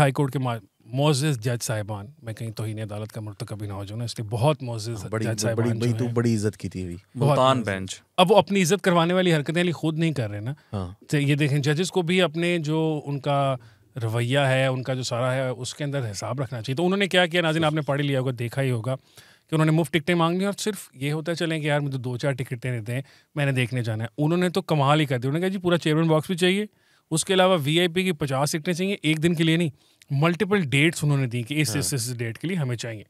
High court के मोजिज़ जज साहिबान मैं कहीं तो ही नहीं अदालत का मरतकब कभी ना हो जाऊँ इसलिए बहुत हाँ, जज साहिबान बड़ी तू बड़ी इज्जत की थी मुल्तान बेंच अब वो अपनी इज्जत करवाने वाली हरकतें अली खुद नहीं कर रहे ना हाँ। तो ये देखें जजेस को भी अपने जो उनका रवैया है उनका जो सारा है उसके अंदर हिसाब रखना चाहिए तो उन्होंने क्या किया नाजिन आपने पढ़ लिया होगा देखा ही होगा कि उन्होंने मुफ्त टिकटें मांग ली और सिर्फ ये होता है चलें कि यार मुझे दो चार टिकटें देते हैं मैंने देखने जाना है उन्होंने तो कमाल ही कर दिया उन्होंने कहा जी पूरा चेयरमैन बॉक्स भी चाहिए उसके अलावा वीआईपी की पचास सीटें चाहिए एक दिन के लिए नहीं मल्टीपल डेट्स उन्होंने दी कि इस हाँ। इस इस डेट के लिए हमें चाहिए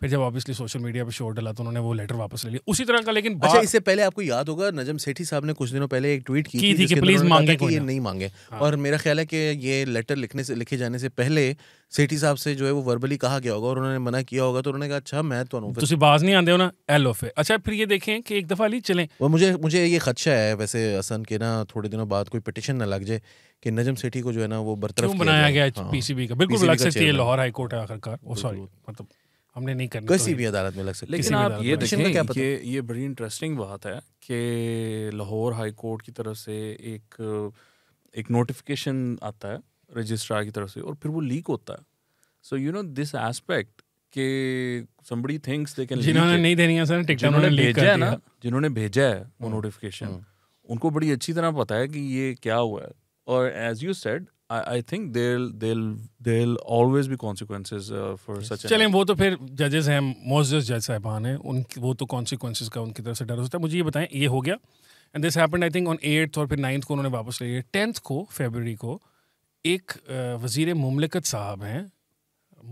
फिर जब ऑब्वियसली सोशल मीडिया पे शोर डाला तो उन्होंने वो लेटर वापस ले लिया उसी तरह का लेकिन अच्छा इससे पहले आपको याद होगा नजम सेठी साहब ने कुछ दिनों पहले एक ट्वीट की, की थी कि प्लीज मांगे कि ये नहीं मांगे हाँ। और मेरा ख्याल है कि ये लेटर लिखने से लिखे जाने से पहले सेठी साहब से जो है वो वर्बली कहा गया होगा और उन्होंने मना किया होगा तो उन्होंने कहा अच्छा मैं तो तुम बाज नहीं आते हो ना एल ओफ अच्छा फिर ये देखें कि एक दफा ली चले और मुझे मुझे ये खदशा है वैसे असन के ना थोड़े दिनों बाद कोई पिटिशन ना लग जाए कि नजम सेठी को जो है ना वो बरतरफ बनाया गया पीसीबी हाँ। का बिल्कुल अलग से लाहौर हाईकोर्ट है आखिरकार सॉरी मतलब हमने नहीं करना किसी तो भी अदालत में लग सकती लेकिन आप ये देखें ये ये बड़ी इंटरेस्टिंग बात है कि लाहौर हाई कोर्ट की तरफ से एक एक नोटिफिकेशन आता है रजिस्ट्रार की तरफ से और फिर वो लीक होता है so you know this aspect के समबड़ी थिंग्स दे कैन जिन्होंने नहीं देनी है सर जिन्होंने भेजा है ना जिन्होंने भेजा है वो नोटिफिकेशन हाँ, हाँ। उनको बड़ी अच्छी तरह पता है कि ये क्या हुआ है और as you said I, I think they'll they'll they'll always be consequences uh, for yes. such. चलें वो तो फिर judges हैं मोजेस जज साहबान हैं उन वो तो consequences का उनकी तरफ से डर होता है मुझे ये बताएं ये हो गया and this happened I think on eighth और फिर नाइन्थ को उन्होंने वापस ले लिया टेंथ को February को एक वजीरे ममलिकत साहब हैं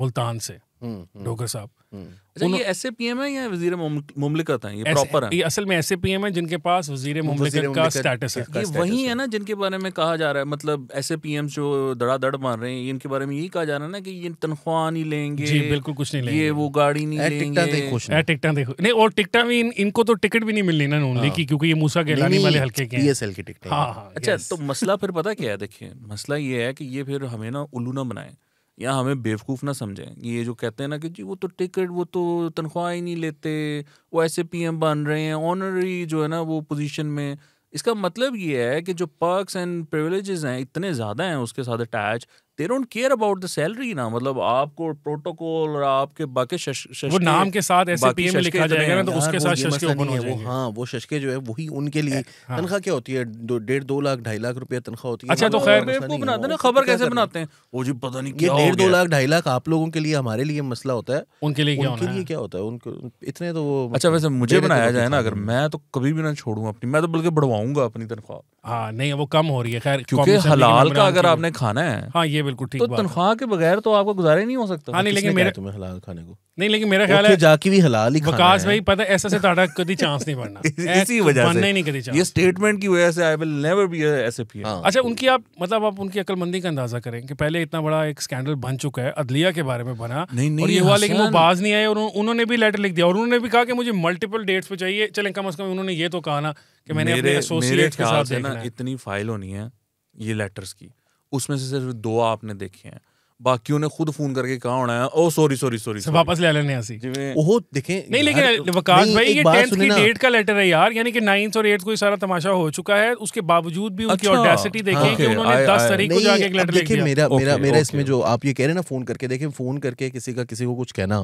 मुल्तान से हम्म, साहब हम्म। अच्छा, ये ऐसे पीएम है या वजीर मुमलिकत ये प्रॉपर है ये असल में ऐसे पीएम जिनके पास वजीर मुमलिकत का स्टेटस है ये वही है ना जिनके बारे में कहा जा रहा है मतलब ऐसे पीएम जो धड़ाधड़ मार रहे हैं इनके बारे में यही कहा जा रहा है ना कि ये तनख्वाह नहीं लेंगे जी बिल्कुल कुछ नहीं लेंगे ये वो गाड़ी नहीं लेंगे टिकटा देखो नहीं और टिकटा भी इनको तो टिकट भी नहीं मिलनी ना नून हाँ। की क्योंकि ये मूसा वाले हल्के के की टिकट हाँ, हाँ, अच्छा तो मसला फिर पता क्या है देखिए मसला ये है कि ये फिर हमें ना उल्लू ना बनाए या हमें बेवकूफ़ ना समझें ये जो कहते हैं ना कि जी वो तो टिकट वो तो तनख्वाह ही नहीं लेते वो ऐसे पीएम बन रहे हैं ऑनरी जो है ना वो पोजीशन में इसका मतलब ये है कि जो पर्क्स एंड प्रिविलेजेस हैं इतने ज़्यादा हैं उसके साथ attach they don't care about the salary ना मतलब आपको प्रोटोकॉल और आपके बाकी शश, वो नाम के साथ ऐसे पीएम में लिखा जाएगा ना तो उसके साथ शशके ओपन हो जाएंगे हां वो शशके जो है वही उनके लिए हाँ। तनख्वाह क्या होती है डेढ़ दो लाख ढाई लाख रुपया तनख्वाह होती है अच्छा तो मतलब खैर बनाते ना खबर तो कैसे बनाते हैं वो जी पता नहीं क्या डेढ़ दो लाख ढाई लाख आप लोगों के लिए हमारे लिए मसला होता है उनके लिए क्या उनके लिए क्या होता है उनको इतने तो वो अच्छा वैसे मुझे तो बनाया जाए ना अगर मैं तो कभी भी ना छोड़ूँ अपनी मैं तो बल्कि बढ़वाऊंगा अपनी तनख्वाह हाँ नहीं वो कम हो रही है खैर क्योंकि हलाल का अगर आपने खाना है हाँ ये बिल्कुल ठीक तो तनख्वाह के बगैर तो आपका गुजारा नहीं हो सकता हाँ नहीं लेकिन मेरे तुम्हें हलाल खाने को नहीं लेकिन मेरा ख्याल है जाके भी हलाल ही खाना विकास भाई पता ऐसा से ताड़ा कभी चांस नहीं बनना इसी वजह से बनना ही नहीं कभी चांस ये स्टेटमेंट की वजह से I will never be SAP अच्छा उनकी आप मतलब आप उनकी अकलमंदी का अंदाजा करें कि पहले इतना बड़ा एक स्कैंडल बन चुका है अदलिया के बारे में बना और ये हुआ लेकिन वो बाज नहीं आए और उन्होंने भी लेटर लिख दिया और उन्होंने भी कहा कि मुझे मल्टीपल डेट्स पे चाहिए चले कम अज कम उन्होंने ये तो कहा ना कि मैंने अपने एसोसिएट्स के साथ देखना इतनी फाइल होनी है ये लेटर्स की उसमें से सिर्फ दो आपने देखे हैं बाकी ਉਹਨੇ ਖੁਦ ਫੋਨ ਕਰਕੇ ਕਹਾ ਹੋਣਾ ਹੈ ਉਹ ਸੌਰੀ ਸੌਰੀ ਸੌਰੀ ਵਾਪਸ ਲੈ ਲੈਣੇ ਅਸੀਂ ਉਹ ਦਿਖੇ ਨਹੀਂ ਲੇਕਿਨ ਵਕਾਸ ਭਾਈ ਇਹ 10th की डेट का लेटर है यार यानी कि 9th और 8th को सारा तमाशा हो चुका है उसके बावजूद भी उनकी ऑडेसिटी अच्छा। देखिए कि उन्होंने 10 तारीख को जाके एक लेटर लिख दिया मेरा मेरा मेरा इसमें जो आप ये कह रहे हैं ना फोन करके देखे फोन करके किसी का किसी को कुछ कहना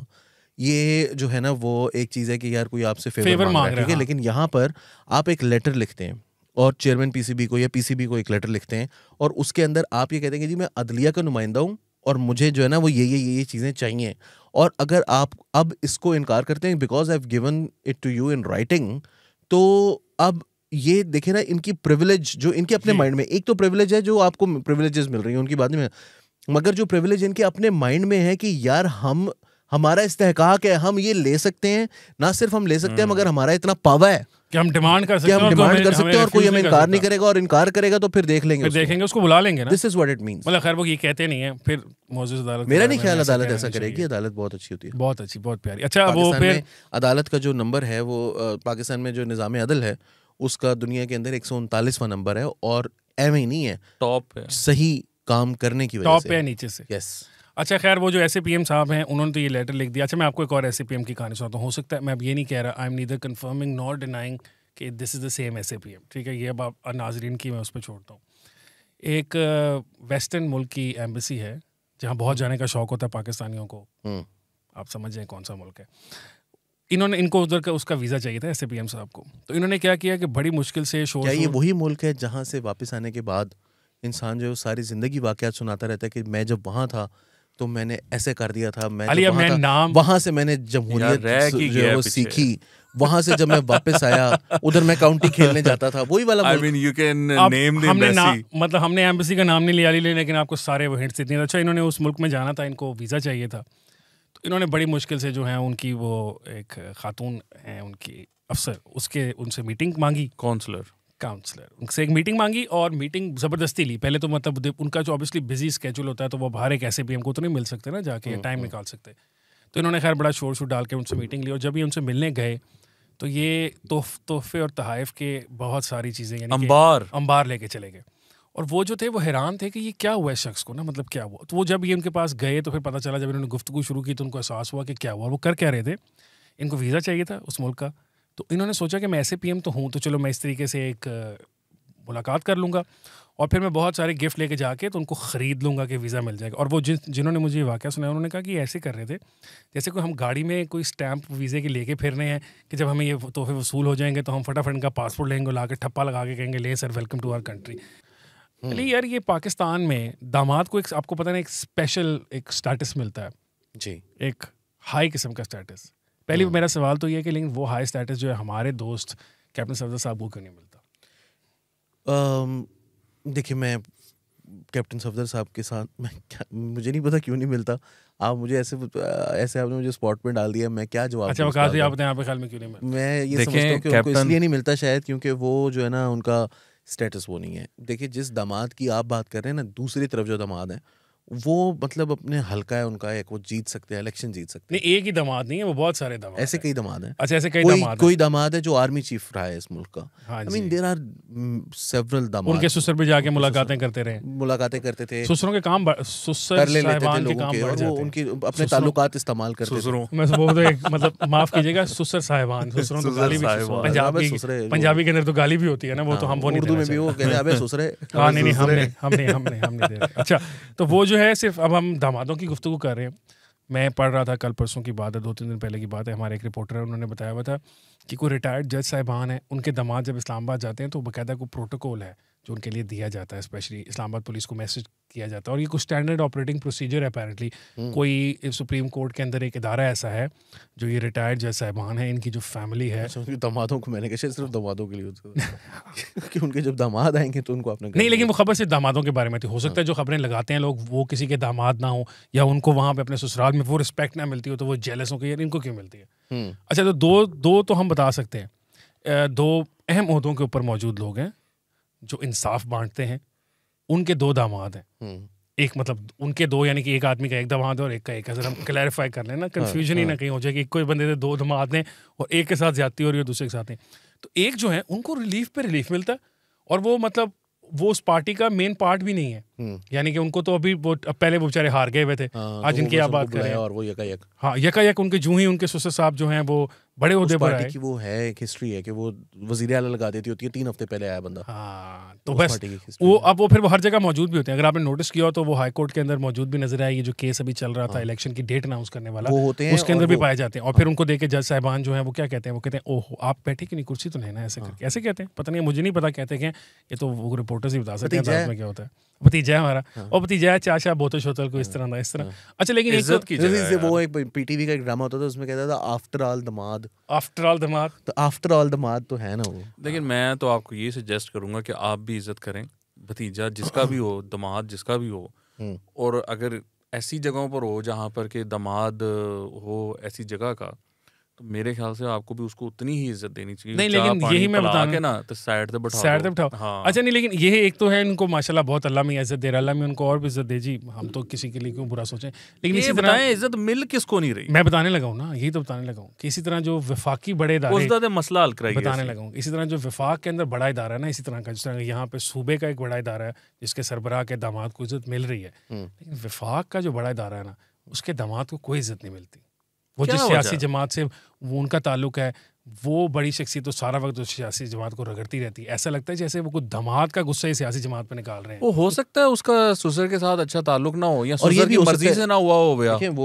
ये जो है ना वो एक चीज़ है कि यार कोई आपसे फेवर, फेवर मांग रहा है हाँ। लेकिन यहाँ पर आप एक लेटर लिखते हैं और चेयरमैन पीसीबी को या पीसीबी को एक लेटर लिखते हैं और उसके अंदर आप ये कहते हैं कि जी मैं अदलिया का नुमाइंदा हूँ और मुझे जो है ना वो ये ये ये ये चीज़ें चाहिए और अगर आप अब इसको इनकार करते हैं because I have given it to you in writing तो अब ये देखे ना इनकी प्रिविलेज जो इनके अपने माइंड में एक तो प्रिविलेज है जो आपको प्रिविलेजेस मिल रही हैं उनकी बाद में मगर जो प्रिविलेज इनके अपने माइंड में है कि यार हम हमारा इस्तेहकाक है हम ये ले सकते हैं ना सिर्फ हम ले सकते हैं हम्म। मगर हमारा इतना पावा है कि हम डिमांड कर सकते हैं हम डिमांड कर सकते हैं और कोई हमें इनकार नहीं करेगा और इनकार करेगा तो फिर देख लेंगे फिर देखेंगे उसको बुला लेंगे ना this is what it means मतलब खैर वो ये कहते नहीं है फिर मौजूद अदालत मेरा नहीं ख्याल अदालत ऐसा करेगी अदालत बहुत अच्छी होती है बहुत अच्छी बहुत प्यारी अच्छा वो फिर अदालत का जो नंबर है वो पाकिस्तान में जो निज़ाम अदल है उसका दुनिया के अंदर एक सौ उनतालीसवा नंबर है और एम ही नहीं है टॉप सही काम करने की वजह से टॉप है नीचे से यस yes. अच्छा खैर वो जो ऐसे पीएम साहब हैं उन्होंने तो ये लेटर लिख दिया अच्छा मैं आपको एक और ऐसे पीएम की कहानी सुनाता हूँ हो सकता है मैं अब ये नहीं कह रहा I am neither confirming not denying कि दिस इज़ द सेम ऐसे पीएम ठीक है ये अब आप नाजरीन की मैं उस पर छोड़ता हूँ एक वेस्टर्न मुल्क की एम्बेसी है जहाँ बहुत जाने का शौक होता है पाकिस्तानियों को हम्म। आप समझ जाए कौन सा मुल्क है इन्होंने इनको उधर का उसका वीज़ा चाहिए था ऐसे पी साहब को तो इन्होंने क्या किया कि बड़ी मुश्किल से शोर ये वही मुल्क है जहाँ से वापस आने के बाद इंसान जो है सारी ज़िंदगी वाक़ सुनाता रहता है कि मैं जब वहाँ था तो मैंने ऐसे कर दिया था मैं अली मैं नाम वहां से मैंने जमहूरियत जो है वो सीखी वहां से जब मैं वापस आया उधर मैं काउंटी खेलने जाता था वही वाला I mean you can name the हमने ना, मतलब हमने एम्बेसी का नाम नहीं लिया ले, लेकिन आपको सारे वो हिंट्स इतने अच्छा इन्होंने उस मुल्क में जाना था इनको वीज़ा चाहिए था तो इन्होंने बड़ी मुश्किल से जो है उनकी वो एक खातून है उनकी अफसर उसके उनसे मीटिंग मांगी काउंसलर काउंसलर उनसे एक मीटिंग मांगी और मीटिंग ज़बरदस्ती ली पहले तो मतलब उनका जो ऑब्वियसली बिजी स्केड्यूल होता है तो वो बाहर एक ऐसे पीएम को तो नहीं मिल सकते ना जाके टाइम हम्म, हम्म। निकाल सकते तो इन्होंने खैर बड़ा शोर शोर डाल के उनसे मीटिंग ली और जब ये उनसे मिलने गए तो ये तोहफ तोहफे और तहाइफ के बहुत सारी चीज़ें अंबार अंबार लेके चले गए और वो जो थे वो हैरान थे कि ये क्या हुआ है शख्स को ना मतलब क्या हुआ तो वो जब ये उनके पास गए तो फिर पता चला जब इन्होंने गुफ्तु शुरू की तो उनको एहसास हुआ कि क्या हुआ वो कर क्या रहे थे इनको वीज़ा चाहिए था उस मुल्क का तो इन्होंने सोचा कि मैं ऐसे पीएम तो हूँ तो चलो मैं इस तरीके से एक मुलाकात कर लूँगा और फिर मैं बहुत सारे गिफ्ट लेके जाके तो उनको ख़रीद लूँगा कि वीज़ा मिल जाएगा और वो जिन जिन्होंने मुझे ये सुनाया उन्होंने कहा कि ऐसे कर रहे थे जैसे कोई हम गाड़ी में कोई स्टैंप वीज़े के लेके फिर रहे हैं कि जब हमें ये तोहफे वसूल हो जाएंगे तो हम फटाफट इनका पासपोर्ट लेंगे ला के ठप्पा लगा के कहेंगे ले sir welcome to our country hmm. नहीं यार ये पाकिस्तान में दामाद को एक आपको पता ना एक स्पेशल एक स्टेटस मिलता है जी एक हाई किस्म का स्टेटस पहली हाँ। मेरा सवाल तो ये कि लेकिन वो हाई स्टेटस जो है हमारे दोस्त कैप्टन सरदार साहब को क्यों नहीं मिलता देखिए मैं कैप्टन सफदर साहब के साथ मैं क्या मुझे नहीं पता क्यों नहीं मिलता आप मुझे ऐसे ऐसे आपने मुझे स्पॉट में डाल दिया मैं क्या जवाब अच्छा कहा आप ख्याल में क्यों नहीं मिलता मैं ये समझता हूँ कि उनको इसलिए नहीं मिलता शायद क्योंकि वो जो है ना उनका स्टेटस वो नहीं है देखिए जिस दामाद की आप बात कर रहे हैं ना दूसरी तरफ जो दामाद हैं वो मतलब अपने हल्का है उनका एक वो जीत सकते हैं इलेक्शन जीत सकते हैं एक ही दमाद नहीं है वो बहुत सारे दमाद ऐसे कई दमाद हैं अच्छा ऐसे कई दमाद दामाद कोई दमाद है जो आर्मी चीफ रहा है इस मुल्क का I mean there are several दमाद उनके ससुर भी जाके मुलाकातें करते रहे मुलाकातें करते थे ससुरों के काम ससुर कर ले लेते थे लोगों के और वो उनके अपने ताल्लुकात इस्तेमाल करते थे ससुरों मैं वो तो एक मतलब माफ कीजिएगा ससुर साहिबान ससुरों तो गाली भी पंजाबी पंजाबी के अंदर तो गाली भी होती है ना वो तो हाँ, हम वो नहीं उर्दू में भी वो कहते हैं अबे सुसरे हां नहीं हमने हमने हमने हमने अच्छा तो वो जो जो है सिर्फ अब हम दामादों की गुफ्तु कर रहे हैं मैं पढ़ रहा था कल परसों की बात है दो तीन दिन पहले की बात है हमारे एक रिपोर्टर है उन्होंने बताया हुआ था कि कोई रिटायर्ड जज साहिबान है उनके दामाद जब इस्लामाबाद जाते हैं तो बाकायदा कोई प्रोटोकॉल है जो उनके लिए दिया जाता है स्पेशली इस्लामाबाद पुलिस को मैसेज किया जाता है और ये कुछ स्टैंडर्ड ऑपरेटिंग प्रोसीजर है अपेरेंटली हम्म। कोई सुप्रीम कोर्ट के अंदर एक इदारा ऐसा है जो ये रिटायर्ड जो साहबान है इनकी जो फैमिली है अच्छा, दमादों को मैंने कहा सिर्फ दमादों के लिए कि उनके जब दामाद आएंगे तो उनको आपने नहीं लेकिन वो खबर सिर्फ दामादों के बारे में थी हो सकता है हाँ। जो खबरें लगाते हैं लोग वो किसी के दामाद ना हो या उनको वहाँ पे अपने ससुराल में वो रिस्पेक्ट ना मिलती हो तो वो जेलस हो यार इनको क्यों मिलती है हम्म। अच्छा तो दो दो तो हम बता सकते हैं दो अहम अहदों के ऊपर मौजूद लोग हैं जो इंसाफ बांटते हैं उनके दो दामाद हैं हम्म। एक मतलब उनके दो यानी कि एक आदमी का एक दामाद है और एक का एक हम क्लैरिफाई कर लेना कन्फ्यूजन हाँ, ही हाँ। ना कहीं हो जाए कि कोई बंदे दो दामाद हैं और एक के साथ जाती हो रही है दूसरे के साथ हैं तो एक जो है उनको रिलीफ पे रिलीफ मिलता है और वो मतलब वो उस पार्टी का मेन पार्ट भी नहीं है हम्म। यानी कि उनको तो अभी वो पहले वो बेचारे हार गए हुए थे हाँ, आज तो इनकी आप बात करें और वो यका यक हाँ यका यक उनके जू ही उनके सुसर साहब जो हैं वो बड़े उहदे पर की वो है एक हिस्ट्री है कि वो वजीर आला लगा देती होती है तीन हफ्ते पहले आया बंदा हाँ तो बस वो अब वो फिर वो हर जगह मौजूद भी होते हैं अगर आपने नोटिस किया तो वो हाई कोर्ट के अंदर मौजूद भी नजर आया ये जो केस अभी चल रहा था इलेक्शन हाँ। की डेट अनाउंस करने वाला वो होते हैं उसके अंदर भी पाए जाते हैं और फिर हाँ। उनको देखे जज साहबान जो है वो क्या कहते हैं वो कहते हैं ओहो आप बैठे की नहीं कुर्सी तो नहीं ना ऐसे हाँ। करके ऐसे कहते हैं पता नहीं मुझे नहीं पता कहते हैं ये तो वो रिपोर्टर्स ही बता सकते हैं क्या होता है भतीजा है हमारा हाँ। और भतीजा है चाचा बोतल शोतल को इस तरह ना इस तरह हाँ। अच्छा लेकिन इज्जत की जैसे वो एक पीटीवी का एक ड्रामा होता था उसमें कहता था आफ्टर ऑल द माद आफ्टर ऑल द माद तो आफ्टर ऑल द माद तो है ना वो लेकिन हाँ। मैं तो आपको ये सजेस्ट करूंगा कि आप भी इज्जत करें भतीजा जिसका भी हो दमाद जिसका भी हो हम्म। और अगर ऐसी जगहों पर हो जहाँ पर के दमाद हो ऐसी जगह का तो मेरे ख्याल से आपको भी उसको उतनी ही इज्जत देनी चाहिए नहीं लेकिन यही मैं बता के ना तो साइड से बैठा साइड से बैठा अच्छा नहीं लेकिन ये एक तो है इनको माशाल्लाह बहुत अल्लाह में इज्जत दे रहा अल्लाह में उनको और भी इज्जत दे जी हम तो किसी के लिए क्यों बुरा सोचें लेकिन इसी तरह इज्जत मिल किसको नहीं रही मैं बताने लगा हूँ ना यही तो बताने लगा हूँ कि इसी तरह जो विफाकी बड़े इदारे मसला हल कराइए बताने लगा हूँ इसी तरह जो विफाक के अंदर बड़ा इदारा है ना इसी तरह का जिस तरह यहाँ पे सूबे का एक बड़ा इदारा है जिसके सरबराह के दामाद को इज्जत मिल रही है हम्म। लेकिन विफाक का जो बड़ा इदारा है ना उसके दामाद को कोई इज्जत नहीं मिलती वो जिस सियासी जमात से वो उनका ताल्लुक है वो बड़ी शख्सियत तो सारा वक्त उस सियासी जमात को रगड़ती रहती है ऐसा लगता है जैसे वो कुछ धमात का गुस्सा ही सियासी जमात पे निकाल रहे हैं वो हो सकता है उसका सुसर के साथ अच्छा ताल्लुक ना हो या और की मर्जी से ना हुआ हो वो